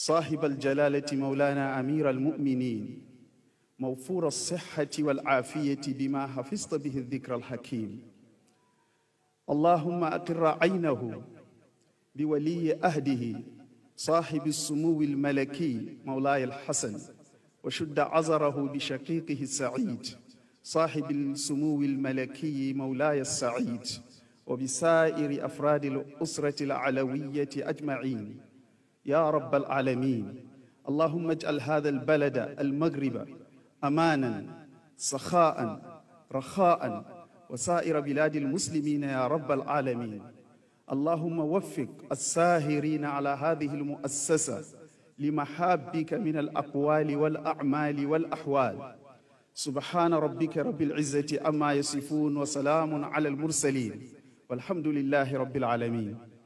صاحب الجلالة مولانا أمير المؤمنين موفور الصحة والعافية بما حفظت به الذكر الحكيم اللهم أقر عينه بولي أهده صاحب السمو الملكي مولاي الحسن وشد عزره بشقيقه السعيد صاحب السمو الملكي مولاي السعيد وبسائر أفراد الأسرة العلوية أجمعين يا رب العالمين اللهم اجعل هذا البلد المغرب أمانا سخاء رخاء وسائر بلاد المسلمين يا رب العالمين اللهم وفق الساهرين على هذه المؤسسة لمحابك من الأقوال والأعمال والأحوال سبحان ربك رب العزة أما يصفون وسلام على المرسلين والحمد لله رب العالمين